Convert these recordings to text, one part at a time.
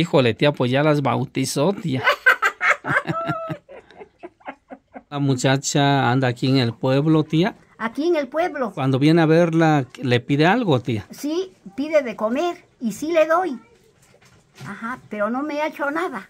Híjole, tía, pues ya las bautizó, tía. la muchacha anda aquí en el pueblo, tía. Aquí en el pueblo. Cuando viene a verla, ¿le pide algo, tía? Sí, pide de comer y sí le doy. Ajá, pero no me ha hecho nada.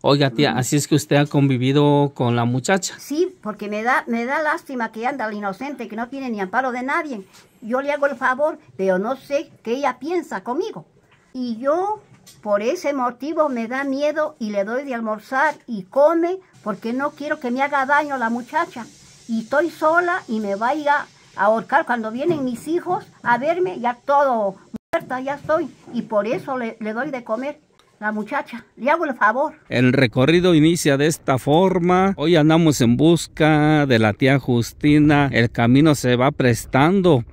Oiga, tía, mm. así es que usted ha convivido con la muchacha. Sí, porque me da, me da lástima que anda el inocente, que no tiene ni amparo de nadie. Yo le hago el favor, pero no sé qué ella piensa conmigo. Y yo por ese motivo me da miedo y le doy de almorzar y come porque no quiero que me haga daño la muchacha. Y estoy sola y me vaya a ahorcar cuando vienen mis hijos a verme, ya todo muerta, ya estoy. Y por eso le, doy de comer la muchacha. Le hago el favor. El recorrido inicia de esta forma. Hoy andamos en busca de la tía Justina. El camino se va prestando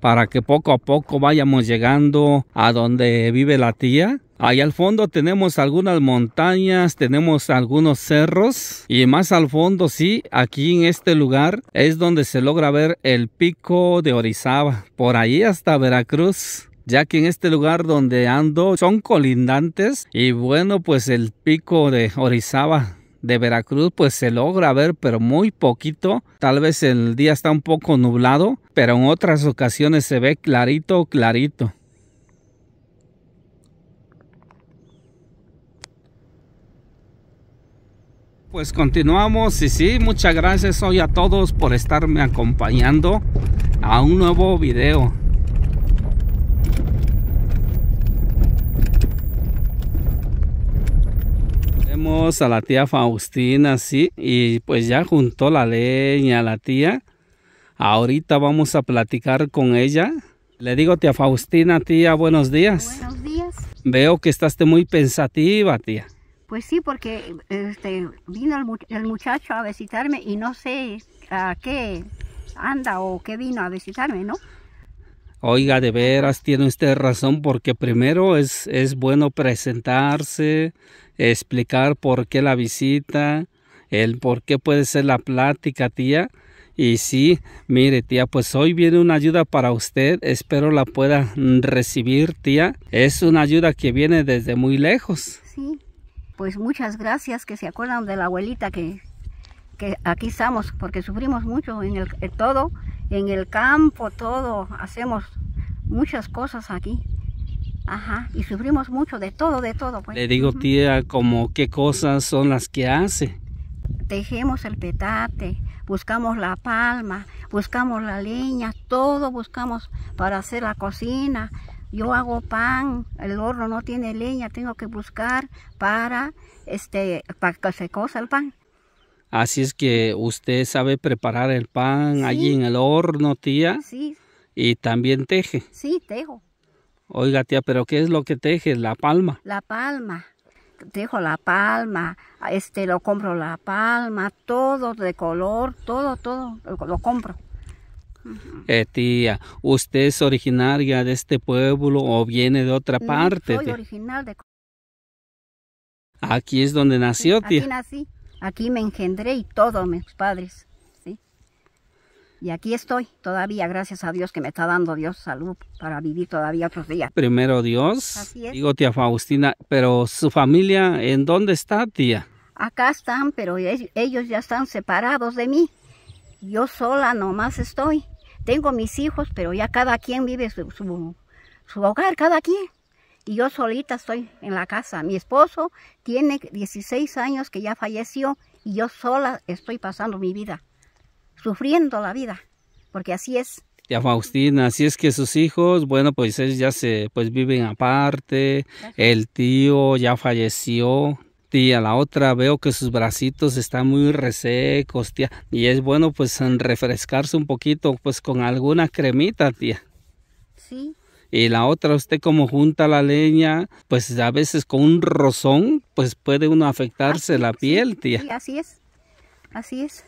para que poco a poco vayamos llegando a donde vive la tía. Ahí al fondo tenemos algunas montañas, tenemos algunos cerros y más al fondo sí, aquí en este lugar es donde se logra ver el pico de Orizaba, por ahí hasta Veracruz ya que en este lugar donde ando son colindantes y bueno pues el pico de Orizaba de Veracruz pues se logra ver pero muy poquito tal vez el día está un poco nublado pero en otras ocasiones se ve clarito clarito Pues continuamos y sí, muchas gracias hoy a todos por estarme acompañando a un nuevo video. Vemos a la tía Faustina, sí, y pues ya juntó la leña la tía. Ahorita vamos a platicar con ella. Le digo tía Faustina, tía, buenos días. Buenos días. Veo que estás muy pensativa, tía. Pues sí, porque este, vino el, el, muchacho a visitarme y no sé a qué anda o qué vino a visitarme, ¿no? Oiga, de veras tiene usted razón porque primero es, es bueno presentarse, explicar por qué la visita, el por qué puede ser la plática, tía. Y sí, mire tía, pues hoy viene una ayuda para usted, espero la pueda recibir tía. Es una ayuda que viene desde muy lejos. Sí pues muchas gracias que se acuerdan de la abuelita que, que aquí estamos, porque sufrimos mucho en el todo, en el campo, todo, hacemos muchas cosas aquí. Ajá, y sufrimos mucho de todo, de todo. Pues. Le digo, tía, como qué cosas son las que hace. Tejemos el petate, buscamos la palma, buscamos la leña, todo buscamos para hacer la cocina, yo hago pan, el horno no tiene leña, tengo que buscar para, este, para que se cosa el pan. Así es que usted sabe preparar el pan allí en el horno, tía. Sí. Y también teje. Sí, tejo. Oiga, tía, pero ¿qué es lo que teje? La palma. La palma. Tejo la palma, este, lo compro la palma, todo de color, todo, todo, lo compro. Eh, tía, ¿usted es originaria de este pueblo o viene de otra parte? Soy original de... Aquí es donde nació, tía. Aquí nací, aquí me engendré y todos mis padres, ¿sí? Y aquí estoy todavía, gracias a Dios que me está dando Dios salud para vivir todavía otros días. Primero Dios, digo tía Faustina, pero su familia, ¿en dónde está, tía? Acá están, pero ellos ya están separados de mí. Yo sola nomás estoy tengo mis hijos, pero ya cada quien vive su, su, su hogar, cada quien. Y yo solita estoy en la casa. Mi esposo tiene 16 años que ya falleció y yo sola estoy pasando mi vida, sufriendo la vida, porque así es. Ya Faustina, así es que sus hijos, bueno, pues ellos ya se, pues viven aparte, el tío ya falleció, Tía, la otra veo que sus bracitos están muy resecos, tía. Y es bueno pues refrescarse un poquito pues con alguna cremita, tía. Sí. Y la otra, usted como junta la leña, pues a veces con un rozón, pues puede uno afectarse la piel, tía. Sí, así es, así es.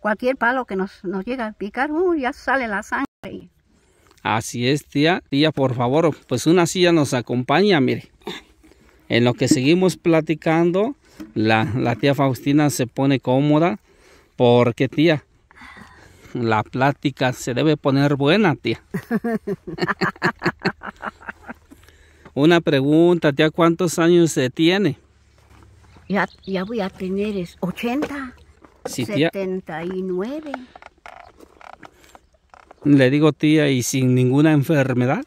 Cualquier palo que nos, nos llega a picar, uh, ya sale la sangre. Así es, tía. Tía, por favor, pues una silla nos acompaña, mire. En lo que seguimos platicando, la, tía Faustina se pone cómoda porque tía, la plática se debe poner buena, tía. Una pregunta, tía, ¿cuántos años se tiene? Ya, voy a tener 80, 79. Le digo, tía, ¿y sin ninguna enfermedad?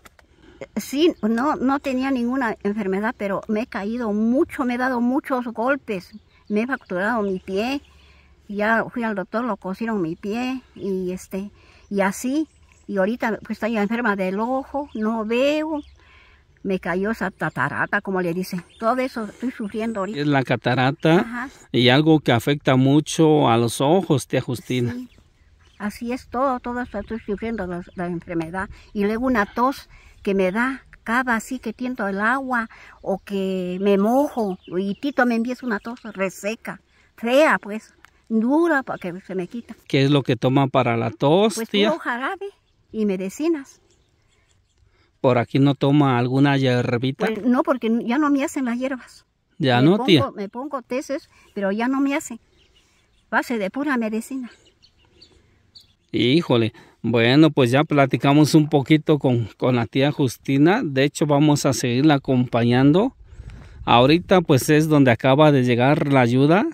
sí, no, no tenía ninguna enfermedad, pero me he caído mucho, me he dado muchos golpes, me he fracturado mi pie, ya fui al doctor, lo cosieron mi pie y este, y así, y ahorita pues estoy enferma del ojo, no veo, me cayó esa catarata, como le dicen. Todo eso estoy sufriendo ahorita. Es la catarata y algo que afecta mucho a los ojos, tía Justina. Así es todo, todo esto estoy sufriendo la enfermedad. Y luego una tos que me da cada así que tiento el agua o que me mojo y Tito me empieza una tos reseca, fea pues, dura para que se me quita. ¿Qué es lo que toma para la tos, pues tía? jarabe y medicinas. ¿Por aquí no toma alguna hierbita? Pues, no, porque ya no me hacen las hierbas. Ya no, tía. Me pongo tesis, pero ya no me hacen. Base de pura medicina. Híjole, bueno, pues ya platicamos un poquito con, la tía Justina. De hecho, vamos a seguirla acompañando. Ahorita pues es donde acaba de llegar la ayuda.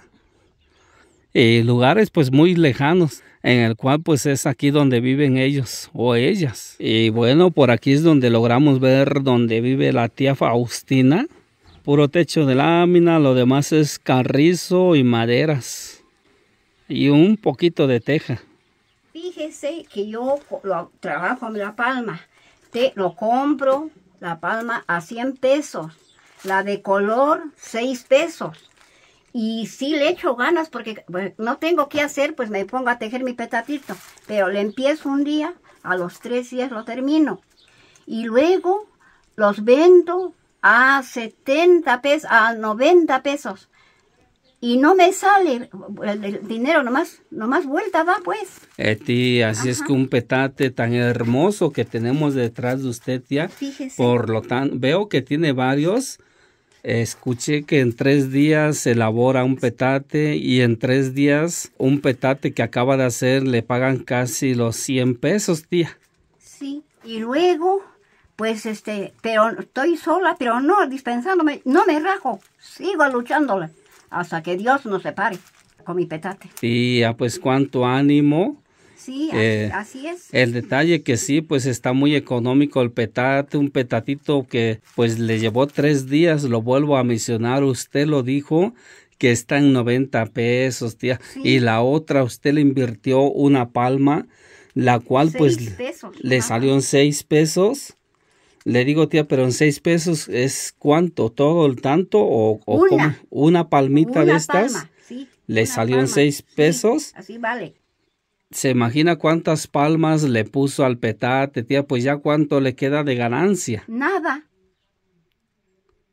Y eh, lugares pues muy lejanos, en el cual pues es aquí donde viven ellos o ellas. Y bueno, por aquí es donde logramos ver donde vive la tía Faustina. Puro techo de lámina, lo demás es carrizo y maderas. Y un poquito de teja. Fíjese que yo trabajo en La Palma. Te lo compro, La Palma, a 100 pesos. La de color, 6 pesos. Y si le echo ganas porque no tengo qué hacer, pues me pongo a tejer mi petatito. Pero le empiezo un día, a los tres días lo termino. Y luego los vendo a 70 pesos, a 90 pesos y no me sale el, dinero, nomás, nomás vuelta va pues. Eh, tía, así es que un petate tan hermoso que tenemos detrás de usted, tía. Fíjese. Por lo tanto, veo que tiene varios. Escuché que en tres días se elabora un petate y en tres días un petate que acaba de hacer le pagan casi los 100 pesos, tía. Sí, y luego, pues este, pero estoy sola, pero no dispensándome, no me rajo, sigo luchándole hasta que Dios nos separe con mi petate. Y ah, pues cuánto ánimo. Sí, eh, así, es. El detalle que sí, pues está muy económico el petate, un petatito que pues le llevó tres días, lo vuelvo a misionar. usted lo dijo que está en 90 pesos, tía, y la otra usted le invirtió una palma, la cual pues le salió en 6 pesos le digo, tía, pero en seis pesos es cuánto, todo el tanto o, una, como una palmita de estas. sí, le salió en seis pesos. así vale. ¿Se imagina cuántas palmas le puso al petate, tía? Pues ya cuánto le queda de ganancia. Nada.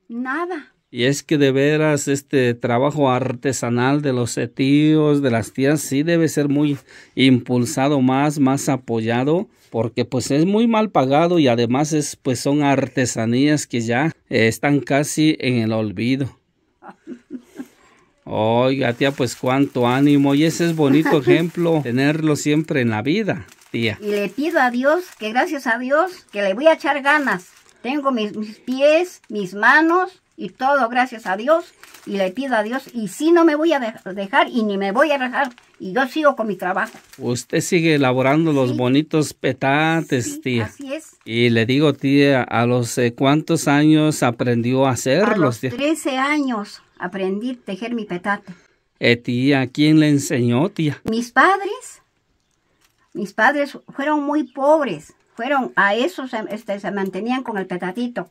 Nada. Y es que de veras este trabajo artesanal de los tíos, de las tías, sí debe ser muy impulsado más, más apoyado, porque pues es muy mal pagado y además es pues son artesanías que ya están casi en el olvido. Oiga, tía, pues cuánto ánimo. Y ese es bonito ejemplo, tenerlo siempre en la vida, tía. Y le pido a Dios, que gracias a Dios, que le voy a echar ganas. Tengo mis, mis pies, mis manos, y todo gracias a Dios y le pido a Dios y si no me voy a dejar y ni me voy a dejar y yo sigo con mi trabajo. Usted sigue elaborando los bonitos petates, sí, tía. Así es. Y le digo, tía, ¿a los eh, cuántos años aprendió a hacerlos? A los tía? 13 años aprendí a tejer mi petate. Eh, tía, ¿quién le enseñó, tía? Mis padres. Mis padres fueron muy pobres. Fueron a eso se, este, se mantenían con el petatito.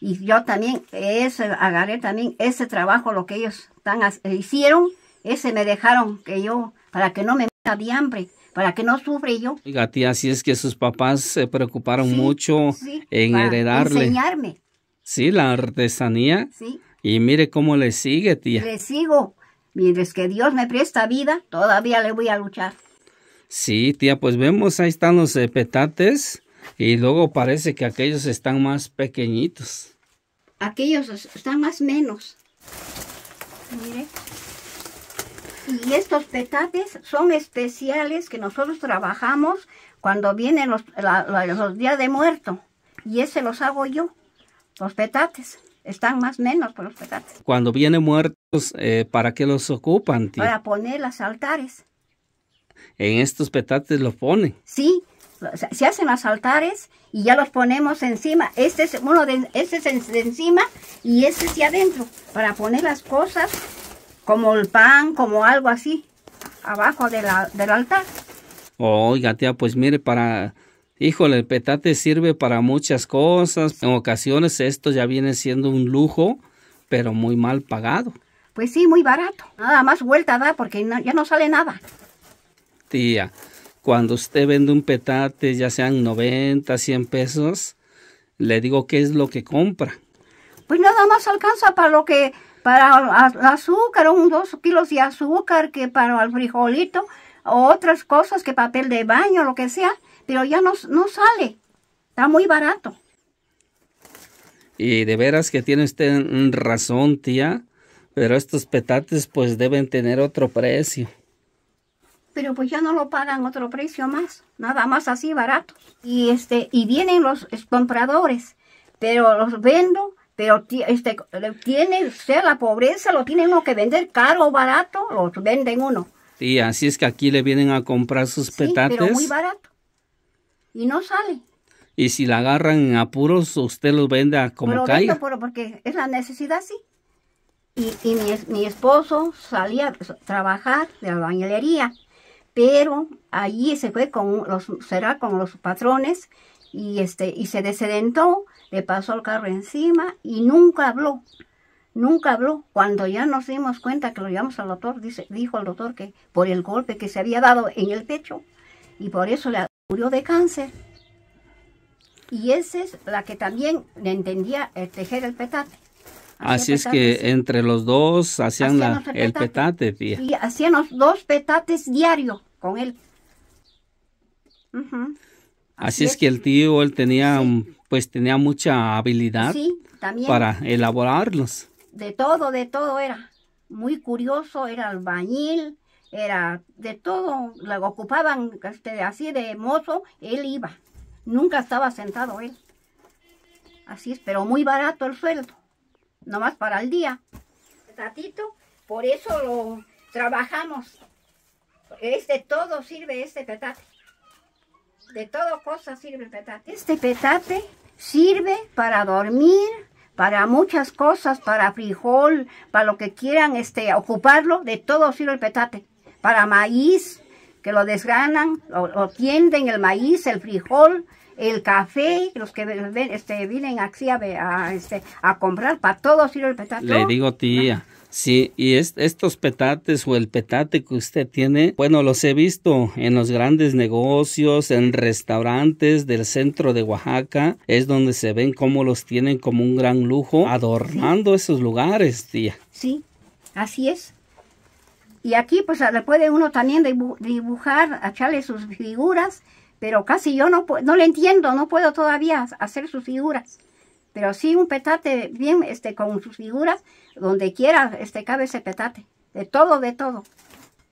Y yo también, ese, agarré también ese trabajo, lo que ellos tan, hicieron, ese me dejaron que yo, para que no me meta de hambre, para que no sufre yo. Oiga, tía, así es que sus papás se preocuparon mucho sí, en para heredarle. enseñarme. Sí, la artesanía. Sí. Y mire cómo le sigue, tía. Le sigo. Mientras que Dios me presta vida, todavía le voy a luchar. Sí, tía, pues vemos, ahí están los petates y luego parece que aquellos están más pequeñitos. Aquellos están más menos. Mire. Y estos petates son especiales que nosotros trabajamos cuando vienen los, días de muerto. Y ese los hago yo, los petates. Están más menos por los petates. Cuando vienen muertos, eh, ¿para qué los ocupan? Para poner los altares. En estos petates los pone Sí, se hacen los altares y ya los ponemos encima. Este es uno de, este encima y este es ya adentro, para poner las cosas como el pan, como algo así, abajo de la, del altar. Oiga, tía, pues mire, para... Híjole, el petate sirve para muchas cosas. En ocasiones esto ya viene siendo un lujo, pero muy mal pagado. Pues sí, muy barato. Nada más vuelta da porque ya no sale nada. Tía, cuando usted vende un petate, ya sean 90, 100 pesos, le digo qué es lo que compra. Pues nada más alcanza para lo que, para azúcar, un dos kilos de azúcar, que para el frijolito, o otras cosas, que papel de baño, lo que sea, pero ya no, no sale, está muy barato. Y de veras que tiene usted razón, tía, pero estos petates pues deben tener otro precio pero pues ya no lo pagan otro precio más, nada más así barato. Y este, y vienen los compradores, pero los vendo, pero este, tiene sea la pobreza, lo tiene uno que vender caro o barato, los venden uno. Y sí, así es que aquí le vienen a comprar sus petates. pero muy barato. Y no sale. Y si la agarran en apuros, usted los vende a como pero caiga. pero porque es la necesidad, sí. Y, y mi, mi, esposo salía a trabajar de albañilería pero allí se fue con los, será con los patrones y, este, y se desedentó, le pasó el carro encima y nunca habló, nunca habló. Cuando ya nos dimos cuenta que lo llevamos al doctor, dice, dijo al doctor que por el golpe que se había dado en el pecho y por eso le murió de cáncer. Y esa es la que también le entendía el tejer el petate. Así es que entre los dos hacían, la, el petate, tía. hacían los dos petates diario con él. Así, es, que el tío, él tenía, pues tenía mucha habilidad para elaborarlos. De todo, de todo era. Muy curioso, era albañil, era de todo, lo ocupaban este, así de mozo, él iba. Nunca estaba sentado él. Así es, pero muy barato el sueldo nomás para el día. Tatito, por eso lo trabajamos. Este todo sirve este petate. De todo cosa sirve el petate. Este petate sirve para dormir, para muchas cosas, para frijol, para lo que quieran este, ocuparlo, de todo sirve el petate. Para maíz, que lo desgranan, o tienden el maíz, el frijol, el café, los que ven, este, vienen aquí a, a, este, a comprar, para todos sirve el petate. Le digo, tía. Ah. Sí, y estos petates o el petate que usted tiene, bueno, los he visto en los grandes negocios, en restaurantes del centro de Oaxaca, es donde se ven cómo los tienen como un gran lujo, adornando esos lugares, tía. Sí, así es. Y aquí pues le puede uno también dibujar, echarle sus figuras pero casi yo no, no le entiendo, no puedo todavía hacer sus figuras. Pero sí un petate bien este, con sus figuras, donde quiera este, cabe ese petate, de todo, de todo.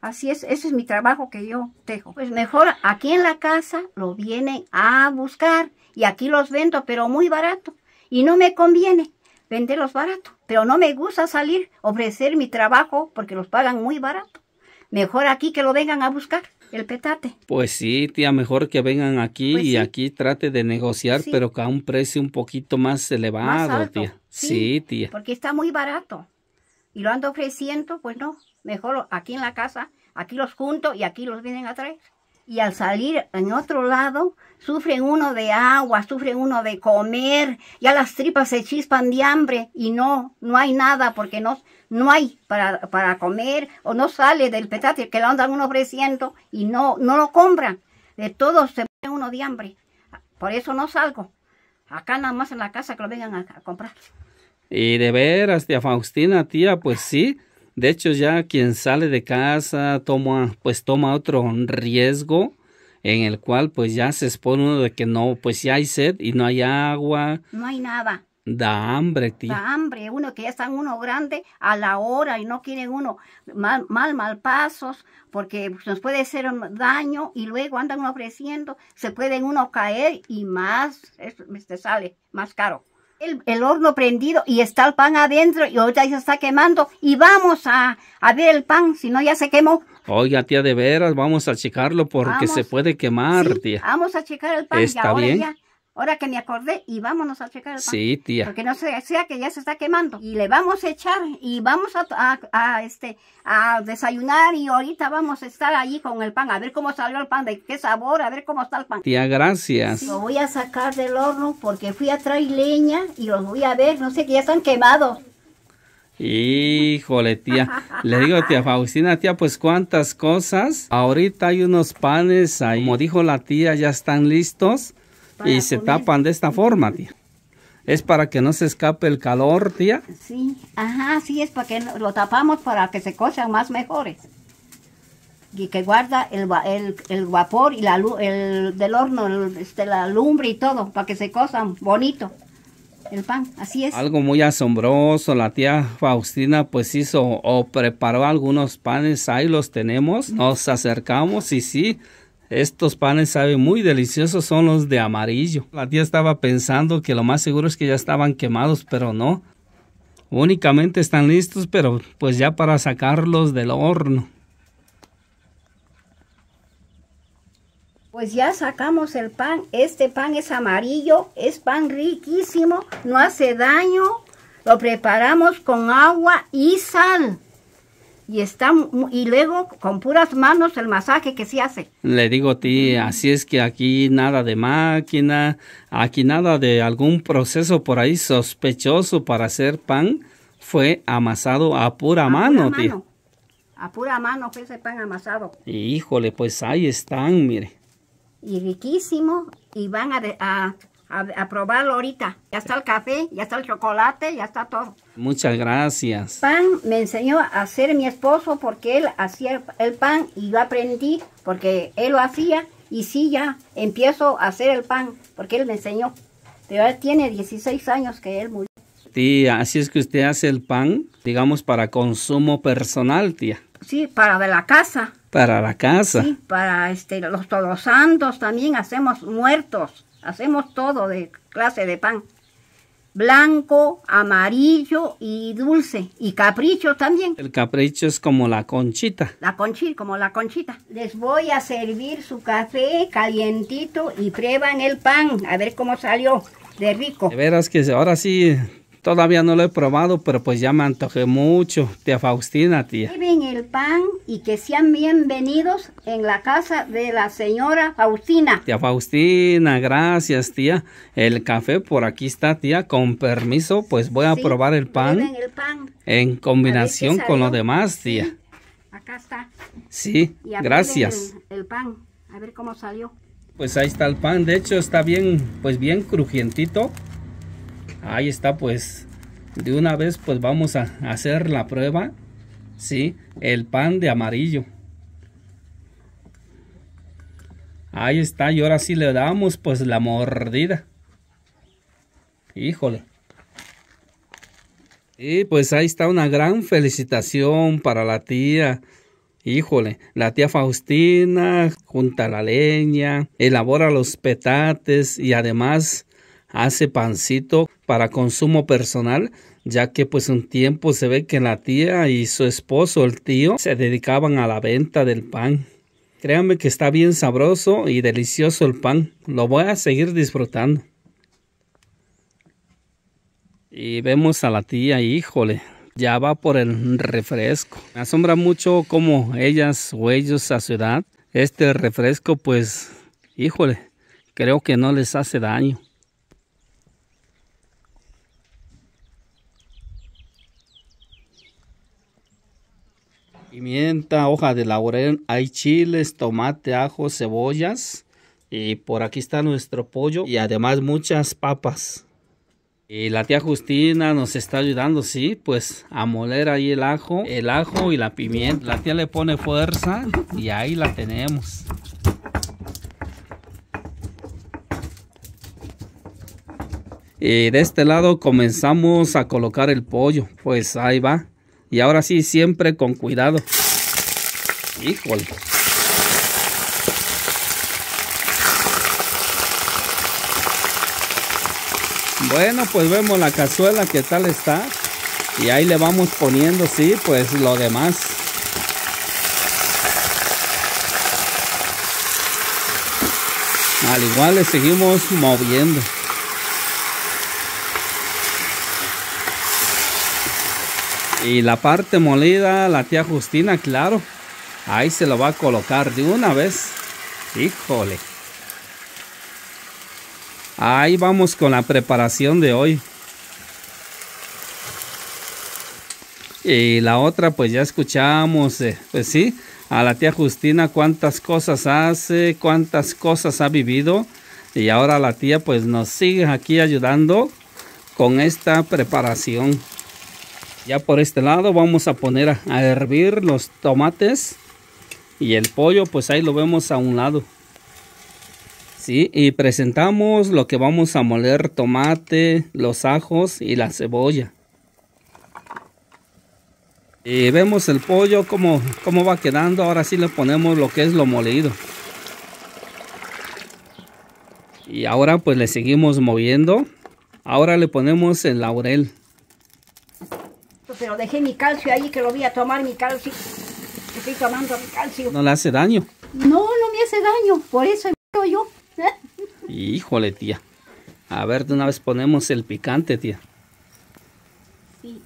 Así es, ese es mi trabajo que yo tejo. Pues mejor aquí en la casa lo vienen a buscar y aquí los vendo, pero muy barato. Y no me conviene venderlos barato, pero no me gusta salir, ofrecer mi trabajo porque los pagan muy barato. Mejor aquí que lo vengan a buscar el petate. Pues sí, tía, mejor que vengan aquí pues y aquí trate de negociar, pero a un precio un poquito más elevado, tía. Sí, tía. Porque está muy barato. Y lo ando ofreciendo, pues no, mejor aquí en la casa, aquí los junto y aquí los vienen a traer. Y al salir en otro lado, sufren uno de agua, sufren uno de comer, ya las tripas se chispan de hambre y no, no hay nada porque no, no hay para, comer o no sale del petate que lo andan uno ofreciendo y no, no lo compran. De todo se pone uno de hambre. Por eso no salgo. Acá nada más en la casa que lo vengan a, comprar. Y de veras, tía Faustina, tía, pues sí. De hecho, ya quien sale de casa toma, pues toma otro riesgo en el cual pues ya se expone uno de que no, pues ya hay sed y no hay agua. No hay nada. Da hambre, tía. Da hambre, uno que ya en uno grande a la hora y no quieren uno mal, mal, mal pasos, porque nos puede hacer daño y luego andan ofreciendo, se pueden uno caer y más, esto te sale más caro. El, el, horno prendido y está el pan adentro y ahorita ya se está quemando y vamos a, a ver el pan, si no ya se quemó. Oiga, tía, de veras, vamos a checarlo porque se puede quemar, tía. Vamos a checar el pan. Está bien. Ahora que me acordé, y vámonos a checar el pan. Sí, tía. Porque no sea, sea que ya se está quemando. Y le vamos a echar y vamos a, este, a desayunar y ahorita vamos a estar allí con el pan, a ver cómo salió el pan, de qué sabor, a ver cómo está el pan. Tía, gracias. lo voy a sacar del horno porque fui a traer leña y los voy a ver, no sé, que ya están quemados. Híjole, tía. Le digo, tía Faustina, tía, pues cuántas cosas. Ahorita hay unos panes ahí. Como dijo la tía, ya están listos y se tapan de esta forma, tía. Es para que no se escape el calor, tía. Sí, ajá, sí, es para que lo tapamos para que se cose más mejores. Y que guarda el, el, el vapor y la el, del horno, este, la lumbre y todo, para que se cosan bonito el pan, así es. Algo muy asombroso, la tía Faustina pues hizo o preparó algunos panes, ahí los tenemos, nos acercamos y sí, estos panes saben muy deliciosos, son los de amarillo. La tía estaba pensando que lo más seguro es que ya estaban quemados, pero no. Únicamente están listos, pero pues ya para sacarlos del horno. Pues ya sacamos el pan. Este pan es amarillo, es pan riquísimo, no hace daño. Lo preparamos con agua y sal y y luego con puras manos el masaje que se hace. Le digo a ti, así es que aquí nada de máquina, aquí nada de algún proceso por ahí sospechoso para hacer pan, fue amasado a pura mano, tío A pura mano fue ese pan amasado. Híjole, pues ahí están, mire. Y riquísimo, y van a a, probarlo ahorita. Ya está el café, ya está el chocolate, ya está todo. Muchas gracias. Pan me enseñó a hacer mi esposo porque él hacía el pan y yo aprendí porque él lo hacía y sí ya empiezo a hacer el pan porque él me enseñó. Pero él tiene 16 años que él murió. Tía, así es que usted hace el pan, digamos, para consumo personal, tía. Sí, para la casa. Para la casa. Sí, para este, los todos santos también hacemos muertos. Hacemos todo de clase de pan. Blanco, amarillo y dulce. Y capricho también. El capricho es como la conchita. La conchita, como la conchita. Les voy a servir su café calientito y prueban el pan. A ver cómo salió de rico. De veras que ahora sí Todavía no lo he probado, pero pues ya me antojé mucho. Tía Faustina, tía. Viven el pan y que sean bienvenidos en la casa de la señora Faustina. Tía Faustina, gracias, tía. El café por aquí está, tía. Con permiso, pues voy a probar el pan. el pan. En combinación con lo demás, tía. acá está. Sí, gracias. el pan, a ver cómo salió. Pues ahí está el pan. De hecho, está bien, pues bien crujientito ahí está pues de una vez pues vamos a hacer la prueba ¿sí? el pan de amarillo ahí está y ahora sí le damos pues la mordida híjole y pues ahí está una gran felicitación para la tía Híjole, la tía Faustina junta la leña, elabora los petates y además hace pancito para consumo personal, ya que pues un tiempo se ve que la tía y su esposo, el tío, se dedicaban a la venta del pan. Créanme que está bien sabroso y delicioso el pan. Lo voy a seguir disfrutando. Y vemos a la tía, híjole, ya va por el refresco. Me asombra mucho cómo ellas o ellos a su edad, este refresco pues, híjole, creo que no les hace daño. pimienta, hoja de laurel, hay chiles, tomate, ajo, cebollas. Y por aquí está nuestro pollo y además muchas papas. Y la tía Justina nos está ayudando, sí, pues a moler ahí el ajo, el ajo y la pimienta. La tía le pone fuerza y ahí la tenemos. Y de este lado comenzamos a colocar el pollo, pues ahí va. Y ahora sí, siempre con cuidado. Híjole. Bueno, pues vemos la cazuela que tal está. Y ahí le vamos poniendo, sí, pues lo demás. Al igual le seguimos moviendo. Y la parte molida, la tía Justina, claro. Ahí se lo va a colocar de una vez. Híjole. Ahí vamos con la preparación de hoy. Y la otra, pues ya escuchamos, eh, pues sí, a la tía Justina cuántas cosas hace, cuántas cosas ha vivido. Y ahora la tía pues nos sigue aquí ayudando con esta preparación. Ya por este lado vamos a poner a, hervir los tomates y el pollo pues ahí lo vemos a un lado. Sí, y presentamos lo que vamos a moler tomate, los ajos y la cebolla. Y vemos el pollo como va quedando. Ahora sí le ponemos lo que es lo molido. Y ahora pues le seguimos moviendo. Ahora le ponemos el laurel pero dejé mi calcio ahí que lo voy a tomar mi calcio. Estoy tomando mi calcio. ¿No le hace daño? No, no me hace daño, por eso yo. Híjole, tía. A ver, de una vez ponemos el picante, tía. Pues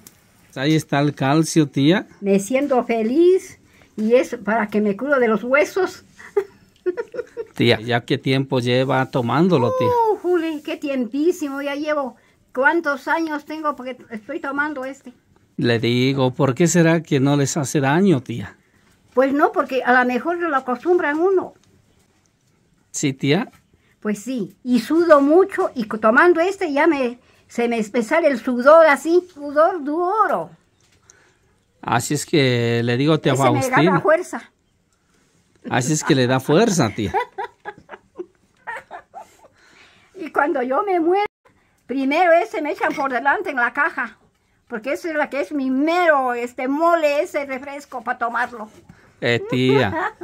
ahí está el calcio, tía. Me siento feliz y es para que me cuido de los huesos. Tía, ¿ya qué tiempo lleva tomándolo, tía? No, uh, Juli, qué tiempísimo, ya llevo. ¿Cuántos años tengo porque estoy tomando este? Le digo, ¿por qué será que no les hace daño, tía? Pues no, porque a lo mejor lo acostumbran uno. ¿Sí, tía? Pues sí, y sudo mucho y tomando este ya me, se me, espesa el sudor así, sudor duro. Así es que le digo, tía que Me da fuerza. Así es que le da fuerza, tía. y cuando yo me muero, primero ese me echan por delante en la caja porque esa es la que es mi mero, este mole, ese refresco para tomarlo. Eh, tía.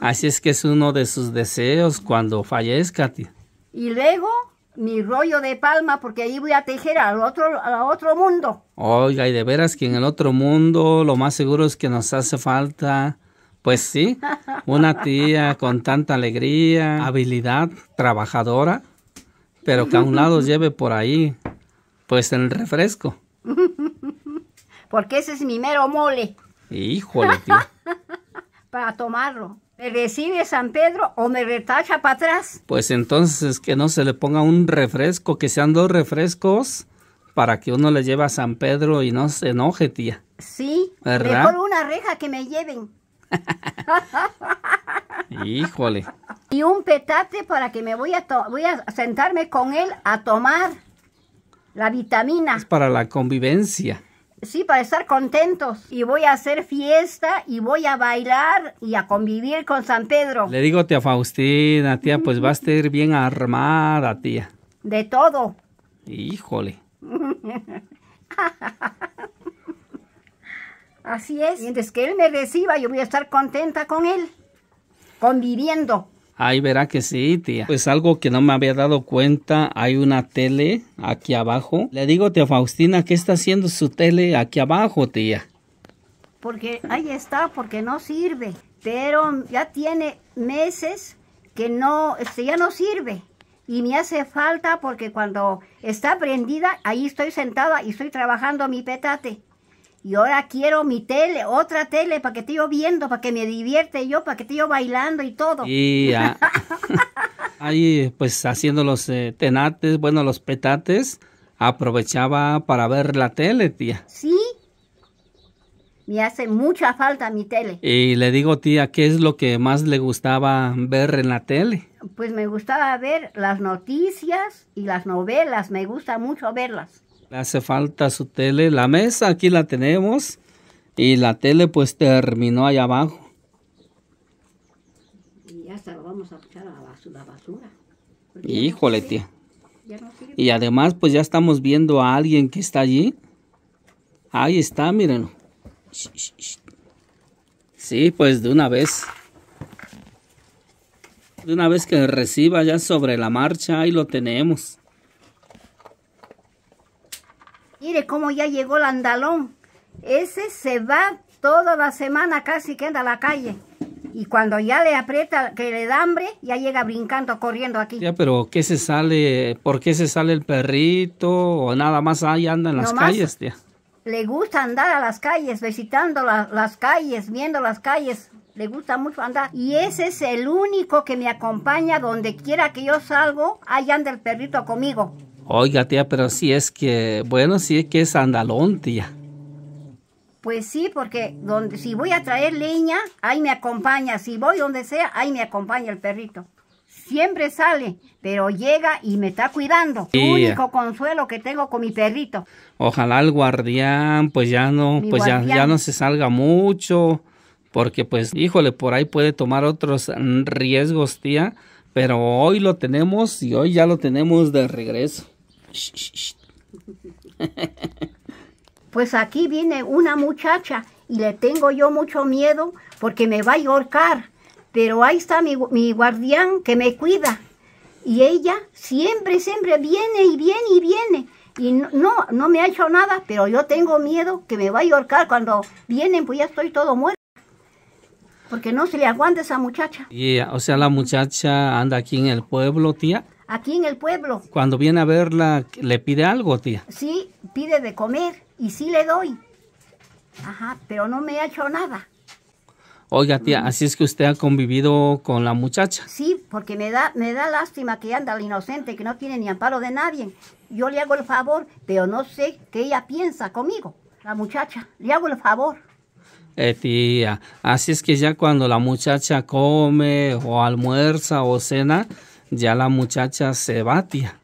Así es que es uno de sus deseos cuando fallezca, tía. Y luego mi rollo de palma, porque ahí voy a tejer al otro, al otro mundo. Oiga, y de veras que en el otro mundo lo más seguro es que nos hace falta, pues sí, una tía con tanta alegría, habilidad, trabajadora, pero que a un lado lleve por ahí, pues el refresco. Porque ese es mi mero mole. Híjole, Para tomarlo. ¿Me recibe San Pedro o me retacha para atrás? Pues entonces que no se le ponga un refresco, que sean dos refrescos para que uno le lleve a San Pedro y no se enoje, tía. Sí, mejor una reja que me lleven. Híjole. Y un petate para que me voy a, voy a sentarme con él a tomar la vitamina. Es para la convivencia. Sí, para estar contentos. Y voy a hacer fiesta y voy a bailar y a convivir con San Pedro. Le digo, tía Faustina, tía, pues va a estar bien armada, tía. De todo. Híjole. Así es. Mientras que él me reciba, yo voy a estar contenta con él, conviviendo. Ahí verá que sí, tía. Pues algo que no me había dado cuenta, hay una tele aquí abajo. Le digo, tía Faustina, ¿qué está haciendo su tele aquí abajo, tía? Porque ahí está, porque no sirve. Pero ya tiene meses que no, este, ya no sirve. Y me hace falta porque cuando está prendida, ahí estoy sentada y estoy trabajando mi petate. Y ahora quiero mi tele, otra tele, para que te yo viendo, para que me divierte yo, para que te yo bailando y todo. Y ahí, pues haciendo los eh, tenates, bueno, los petates, aprovechaba para ver la tele, tía. Sí. Me hace mucha falta mi tele. Y le digo, tía, ¿qué es lo que más le gustaba ver en la tele? Pues me gustaba ver las noticias y las novelas, me gusta mucho verlas. Le hace falta su tele. La mesa aquí la tenemos. Y la tele pues terminó allá abajo. Y ya se lo vamos a echar a la basura. Híjole, tía. y además pues ya estamos viendo a alguien que está allí. Ahí está, mírenlo. Sí, pues de una vez. De una vez que reciba ya sobre la marcha, ahí lo tenemos. Mire cómo ya llegó el andalón. Ese se va toda la semana casi que anda a la calle. Y cuando ya le aprieta, que le da hambre, ya llega brincando, corriendo aquí. Ya, pero ¿qué se sale? ¿Por qué se sale el perrito? ¿O nada más ahí anda en las calles, tía? Le gusta andar a las calles, visitando las calles, viendo las calles. Le gusta mucho andar. Y ese es el único que me acompaña donde quiera que yo salgo, ahí anda el perrito conmigo. Oiga, tía, pero si es que, bueno, si es que es andalón, tía. Pues sí, porque donde si voy a traer leña, ahí me acompaña. Si voy donde sea, ahí me acompaña el perrito. Siempre sale, pero llega y me está cuidando. El único consuelo que tengo con mi perrito. Ojalá el guardián, pues ya no, pues ya, ya, no se salga mucho, porque pues, híjole, por ahí puede tomar otros mm, riesgos, tía. Pero hoy lo tenemos y hoy ya lo tenemos de regreso. Pues aquí viene una muchacha y le tengo yo mucho miedo porque me va a ahorcar. Pero ahí está mi, guardián que me cuida. Y ella siempre, siempre viene y viene y viene y no, no, me ha hecho nada, pero yo tengo miedo que me va a ahorcar cuando vienen, pues ya estoy todo muerto. Porque no se le aguanta esa muchacha. o sea, la muchacha anda aquí en el pueblo, tía aquí en el pueblo. Cuando viene a verla, ¿le pide algo, tía? Sí, pide de comer y sí le doy. Ajá, pero no me ha hecho nada. Oiga, tía, así es que usted ha convivido con la muchacha. Sí, porque me da, me da lástima que anda la inocente, que no tiene ni amparo de nadie. Yo le hago el favor, pero no sé qué ella piensa conmigo, la muchacha. Le hago el favor. Eh, tía, así es que ya cuando la muchacha come o almuerza o cena, ya la muchacha se va, tía.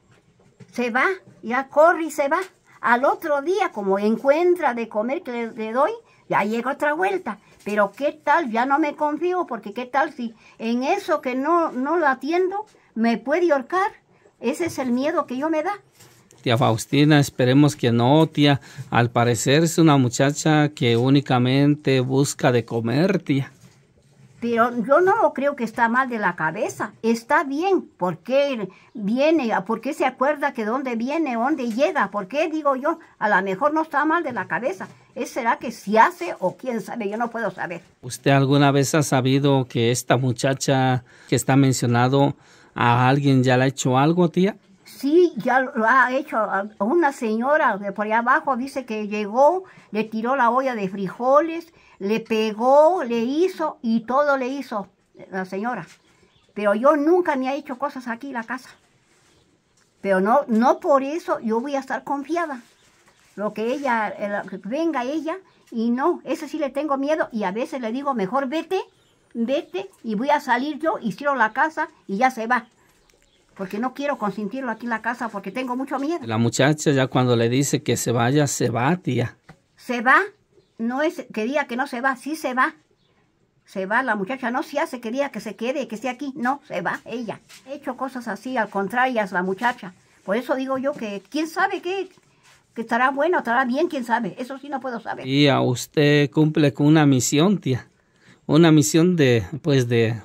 Se va, ya corre y se va. Al otro día, como encuentra de comer que le, doy, ya llega otra vuelta. Pero qué tal, ya no me confío, porque qué tal si en eso que no, no lo atiendo, me puede ahorcar. Ese es el miedo que yo me da. Tía Faustina, esperemos que no, tía. Al parecer es una muchacha que únicamente busca de comer, tía pero yo no creo que está mal de la cabeza, está bien, ¿por qué viene? ¿Por qué se acuerda que dónde viene, dónde llega? ¿Por qué digo yo? A lo mejor no está mal de la cabeza, ¿es será que se hace o quién sabe? Yo no puedo saber. ¿Usted alguna vez ha sabido que esta muchacha que está mencionado a alguien ya le ha hecho algo, tía? sí, ya lo ha hecho una señora de por allá abajo, dice que llegó, le tiró la olla de frijoles, le pegó, le hizo y todo le hizo la señora. Pero yo nunca me ha hecho cosas aquí en la casa. Pero no, no por eso yo voy a estar confiada. Lo que ella, venga ella, y no, ese sí le tengo miedo. Y a veces le digo, mejor vete, vete, y voy a salir yo, y la casa, y ya se va. Porque no quiero consentirlo aquí en la casa, porque tengo mucho miedo. La muchacha ya cuando le dice que se vaya, se va, tía. ¿Se va? no es que diga que no se va, sí se va. Se va la muchacha, no se hace quería que se quede, que esté aquí, no, se va ella. He hecho cosas así, al contrario, es la muchacha. Por eso digo yo que quién sabe qué, que estará bueno, estará bien, quién sabe. Eso sí no puedo saber. Y a usted cumple con una misión, tía. Una misión de, pues, de,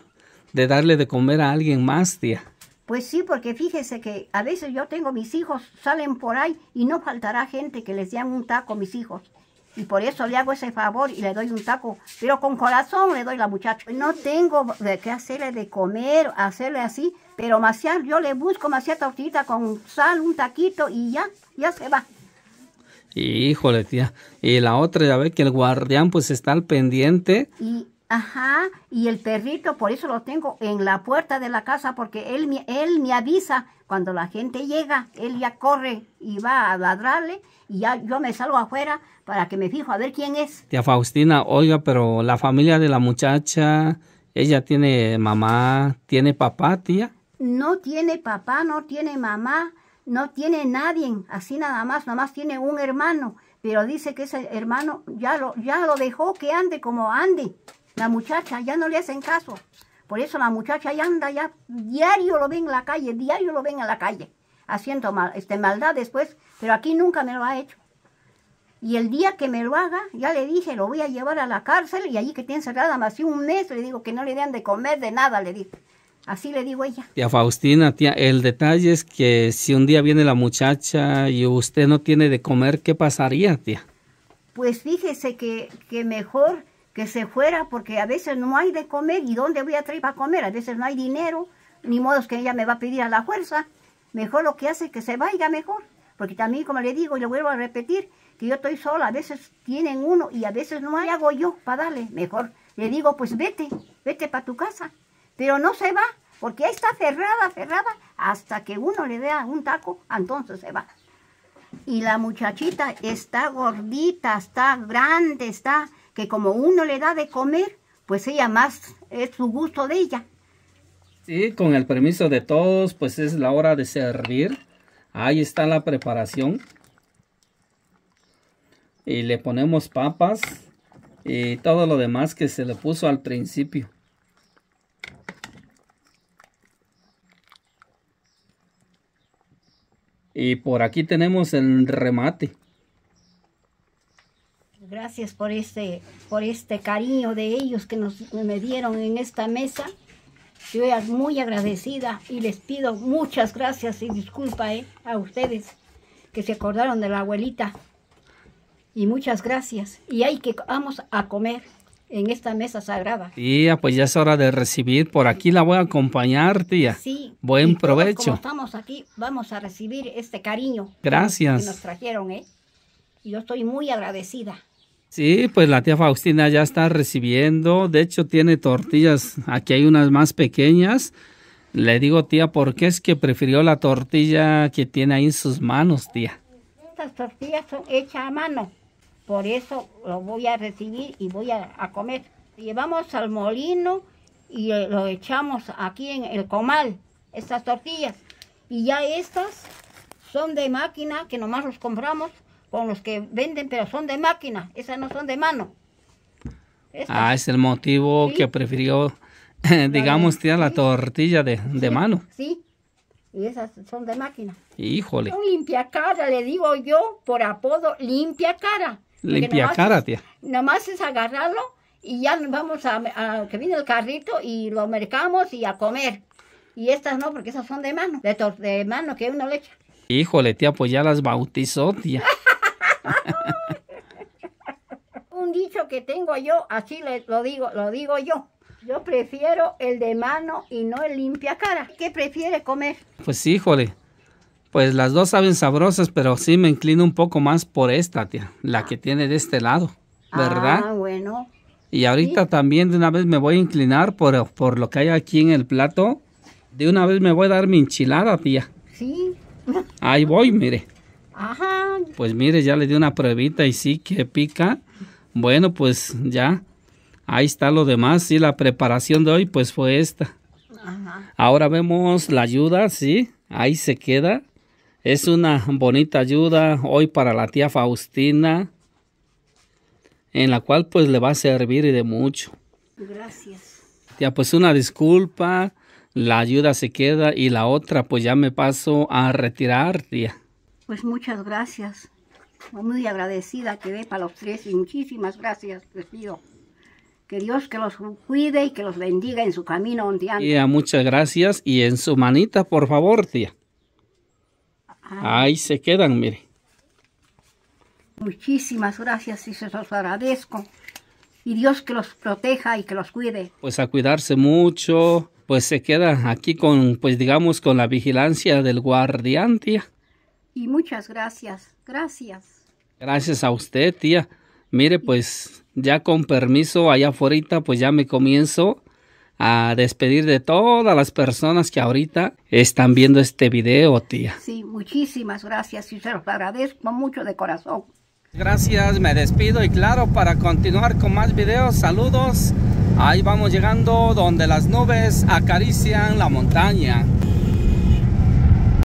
de darle de comer a alguien más, tía. Pues sí, porque fíjese que a veces yo tengo mis hijos, salen por ahí y no faltará gente que les dé un taco a mis hijos. Y por eso le hago ese favor y le doy un taco, pero con corazón le doy a la muchacha. No tengo de qué hacerle de comer, hacerle así, pero maciar, yo le busco maciar tortita con sal, un taquito y ya, ya se va. Híjole, tía. Y la otra, ya ve que el guardián pues está al pendiente. Y Ajá, y el perrito, por eso lo tengo en la puerta de la casa, porque él me, él me avisa cuando la gente llega, él ya corre y va a ladrarle, y ya yo me salgo afuera para que me fijo a ver quién es. Tía Faustina, oiga, pero la familia de la muchacha, ella tiene mamá, tiene papá, tía. No tiene papá, no tiene mamá, no tiene nadie, así nada más, nada más tiene un hermano, pero dice que ese hermano ya lo, ya lo dejó que ande como ande. La muchacha ya no le hacen caso. Por eso la muchacha ya anda, ya diario lo ven en la calle, diario lo ven en la calle, haciendo mal, este, maldad después, pero aquí nunca me lo ha hecho. Y el día que me lo haga, ya le dije, lo voy a llevar a la cárcel y allí que tiene cerrada más de un mes, le digo que no le den de comer, de nada, le dije. Así le digo ella. Tía Faustina, tía, el detalle es que si un día viene la muchacha y usted no tiene de comer, ¿qué pasaría, tía? Pues fíjese que, que mejor que se fuera porque a veces no hay de comer y dónde voy a traer para comer, a veces no hay dinero, ni modo que ella me va a pedir a la fuerza, mejor lo que hace es que se vaya mejor, porque también como le digo y lo vuelvo a repetir, que yo estoy sola, a veces tienen uno y a veces no hay, hago yo para darle, mejor le digo pues vete, vete para tu casa, pero no se va, porque ahí está cerrada, cerrada, hasta que uno le dé un taco, entonces se va. Y la muchachita está gordita, está grande, está que como uno le da de comer, pues ella más es su gusto de ella. Sí, con el permiso de todos, pues es la hora de servir. Ahí está la preparación. Y le ponemos papas y todo lo demás que se le puso al principio. Y por aquí tenemos el remate. Gracias por este, por este cariño de ellos que nos, me dieron en esta mesa. Yo es muy agradecida y les pido muchas gracias y disculpa eh, a ustedes que se acordaron de la abuelita. Y muchas gracias. Y hay que vamos a comer en esta mesa sagrada. Y pues ya es hora de recibir. Por aquí la voy a acompañar, tía. Sí. Buen provecho. Como estamos aquí, vamos a recibir este cariño. Gracias. nos, nos trajeron, ¿eh? Yo estoy muy agradecida. Sí, pues la tía Faustina ya está recibiendo. De hecho, tiene tortillas. Aquí hay unas más pequeñas. Le digo, tía, ¿por qué es que prefirió la tortilla que tiene ahí en sus manos, tía? Estas tortillas son hechas a mano. Por eso lo voy a recibir y voy a, comer. Llevamos al molino y eh, lo echamos aquí en el comal, estas tortillas. Y ya estas son de máquina que nomás los compramos con los que venden, pero son de máquina, esas no son de mano. Ah, es el motivo que prefirió, digamos, tirar la tortilla de, mano. Sí, y esas son de máquina. Híjole. Un limpia cara, le digo yo, por apodo, limpia cara. Limpia cara, tía. Nomás es agarrarlo y ya vamos a, que viene el carrito y lo mercamos y a comer. Y estas no, porque esas son de mano, de, de mano que uno le echa. Híjole, tía, pues ya las bautizó, tía. Un dicho que tengo yo, así lo digo, lo digo yo. Yo prefiero el de mano y no el limpia cara. ¿Qué prefiere comer? Pues híjole, pues las dos saben sabrosas, pero sí me inclino un poco más por esta, tía, la que tiene de este lado, ¿verdad? Ah, bueno. Y ahorita también de una vez me voy a inclinar por, por lo que hay aquí en el plato. De una vez me voy a dar mi enchilada, tía. Sí. Ahí voy, mire. Pues mire, ya le di una pruebita y sí que pica. Bueno, pues ya. Ahí está lo demás. y la preparación de hoy pues fue esta. Ahora vemos la ayuda, sí. Ahí se queda. Es una bonita ayuda hoy para la tía Faustina. En la cual pues le va a servir y de mucho. Gracias. Ya pues una disculpa. La ayuda se queda y la otra pues ya me paso a retirar, tía. Pues muchas gracias. Muy agradecida que ve para los tres y muchísimas gracias les pido. Que Dios que los cuide y que los bendiga en su camino donde Tía, muchas gracias y en su manita, por favor, tía. Ah. Ahí se quedan, mire. Muchísimas gracias y se los agradezco. Y Dios que los proteja y que los cuide. Pues a cuidarse mucho, pues se quedan aquí con, pues digamos, con la vigilancia del guardián, tía. Y muchas gracias, gracias. Gracias a usted, tía. Mire, pues ya con permiso allá afuera, pues ya me comienzo a despedir de todas las personas que ahorita están viendo este video, tía. Sí, muchísimas gracias y se los agradezco mucho de corazón. Gracias, me despido y claro, para continuar con más videos, saludos. Ahí vamos llegando donde las nubes acarician la montaña.